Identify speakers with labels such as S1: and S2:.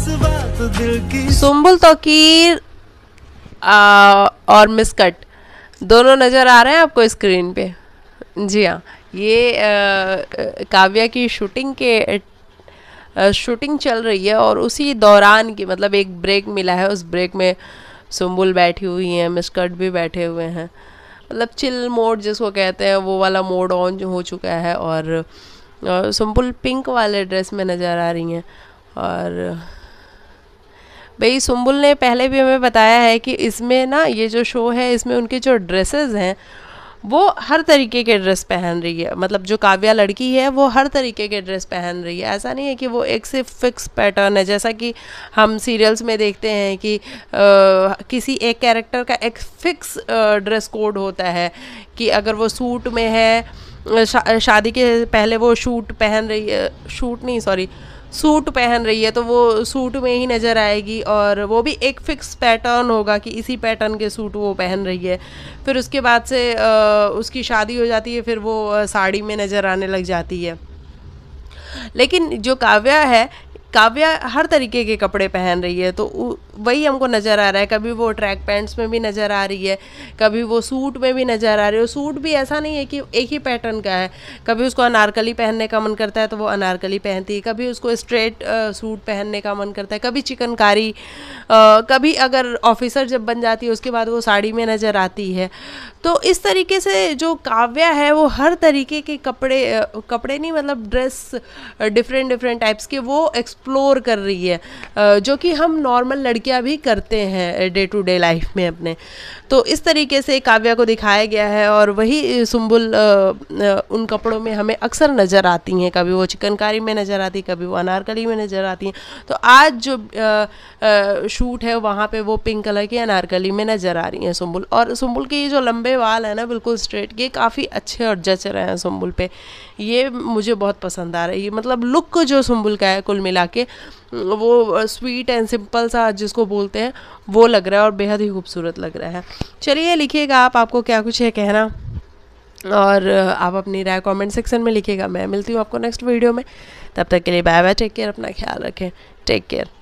S1: सुम्बुल तोकीर और मिसकट दोनों नज़र आ रहे हैं आपको स्क्रीन पे जी हाँ ये काव्या की शूटिंग के शूटिंग चल रही है और उसी दौरान की मतलब एक ब्रेक मिला है उस ब्रेक में सुम्बुल बैठी हुई हैं कट भी बैठे हुए हैं मतलब चिल मोड जिसको कहते हैं वो वाला मोड ऑन हो चुका है और सुम्बुल पिंक वाले ड्रेस में नज़र आ रही हैं और भाई सुम्बुल ने पहले भी हमें बताया है कि इसमें ना ये जो शो है इसमें उनके जो ड्रेसेस हैं वो हर तरीके के ड्रेस पहन रही है मतलब जो काव्या लड़की है वो हर तरीके के ड्रेस पहन रही है ऐसा नहीं है कि वो एक से फिक्स पैटर्न है जैसा कि हम सीरियल्स में देखते हैं कि आ, किसी एक कैरेक्टर का एक फिक्स ड्रेस कोड होता है कि अगर वो सूट में है शा, शादी के पहले वो शूट पहन रही है शूट नहीं सॉरी सूट पहन रही है तो वो सूट में ही नज़र आएगी और वो भी एक फिक्स पैटर्न होगा कि इसी पैटर्न के सूट वो पहन रही है फिर उसके बाद से आ, उसकी शादी हो जाती है फिर वो साड़ी में नज़र आने लग जाती है लेकिन जो काव्या है काव्या हर तरीके के कपड़े पहन रही है तो वही हमको नज़र आ रहा है कभी वो ट्रैक पैंट्स में भी नज़र आ रही है कभी वो सूट में भी नज़र आ रही है सूट भी ऐसा नहीं है कि एक ही पैटर्न का है कभी उसको अनारकली पहनने का मन करता है तो वो अनारकली पहनती है कभी उसको स्ट्रेट सूट पहनने का मन करता है कभी चिकनकारी कभी अगर ऑफिसर जब बन जाती है उसके बाद वो साड़ी में नज़र आती है तो इस तरीके से जो काव्या है वो हर तरीके के कपड़े कपड़े नहीं मतलब ड्रेस डिफरेंट डिफरेंट टाइप्स के वो एक्सप्लोर कर रही है जो कि हम नॉर्मल लड़के क्या भी करते हैं डे टू डे लाइफ में अपने तो इस तरीके से काव्या को दिखाया गया है और वही सुम्बुल उन कपड़ों में हमें अक्सर नज़र आती हैं कभी वो चिकनकारी में नज़र आती कभी वो अनारकली में नज़र आती हैं तो आज जो आ, आ, शूट है वहाँ पे वो पिंक कलर की अनारकली में नज़र आ रही हैं सुम्बुल और सुम्बुल के ये जो लंबे वाल हैं ना बिल्कुल स्ट्रेट ये काफ़ी अच्छे और जच रहे हैं सुम्बुल पे ये मुझे बहुत पसंद आ रहा है मतलब लुक जो सुम्बुल का है कुल मिला के वो स्वीट एंड सिंपल सा जो जिसको बोलते हैं वो लग रहा है और बेहद ही खूबसूरत लग रहा है चलिए लिखिएगा आप आपको क्या कुछ है कहना और आप अपनी राय कमेंट सेक्शन में लिखिएगा मैं मिलती हूँ आपको नेक्स्ट वीडियो में तब तक के लिए बाय बाय टेक केयर अपना ख्याल रखें टेक केयर